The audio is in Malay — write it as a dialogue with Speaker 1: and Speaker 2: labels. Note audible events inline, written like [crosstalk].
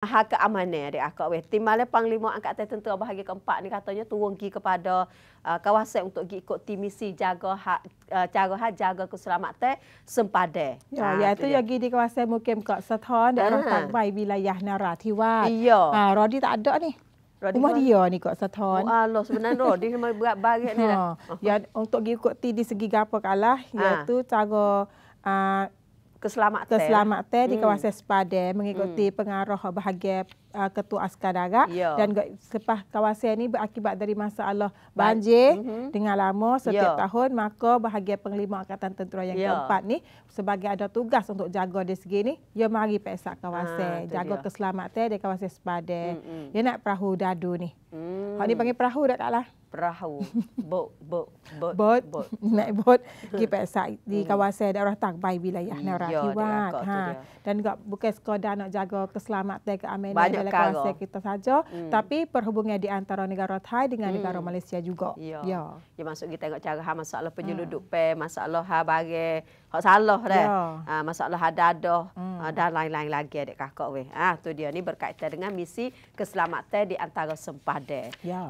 Speaker 1: hak amane dia akak weh timbalan panglima angkatan tentera bahagian keempat ni katanya turun pergi kepada uh, kawasan untuk gi ikut tim misi jaga hak uh, jaga hak jaga keselamatan
Speaker 2: sempade. Ya, ha, iaitu ya, yang gi di kawasan mungkin kat Sathon dan uh -huh. Tak wilayah Naratiwat. Iya. Ha, Rodi tak ada ni. Rodi Rumah dia ni kat Sathon. Oh, Allah sebenarnya Rodi memang berat barat ni ha. Ya, untuk gi ikut ti di segi gapo kalah ha. iaitu ha. cara uh, keselamatan. Keselamatan di hmm. kawasan Sepade mengikuti hmm. pengaruh bahagia uh, Ketua Askar Darat yeah. dan selepas kawasan ini berakibat dari masalah banjir mm -hmm. dengan lama setiap yeah. tahun maka bahagia Penglima Angkatan Tentera yang yeah. keempat ni sebagai ada tugas untuk jaga di segi ni ia ya mari pesak kawasan ha, jaga keselamatan di kawasan Sepade. Mm -hmm. Ia ya nak perahu dadu ni. Mm. Hmm. ni panggil perahu dah taklah. Perahu. Boat, boat, boat, boat. boat. [laughs] Naik boat [laughs] di Pesai hmm. di kawasan hmm. daerah Tangbai wilayah Nara Kiwat. Ya, ha. Dan juga bukan sekadar nak jaga keselamatan ke amin dalam kawasan kita saja, hmm. tapi perhubungan di antara negara Thai dengan hmm. negara hmm. Malaysia juga. Ya. ya.
Speaker 1: ya masuk kita tengok cara ha, masalah penyeludup, hmm. pe, masalah ha, bagi. Hak salah Ya. Ha, masalah ada-ada. Hmm hmm. uh, dan lain-lain lagi adik kakak weh. Ah tu dia ni berkaitan dengan misi keselamatan di antara sempadan.
Speaker 2: Ya.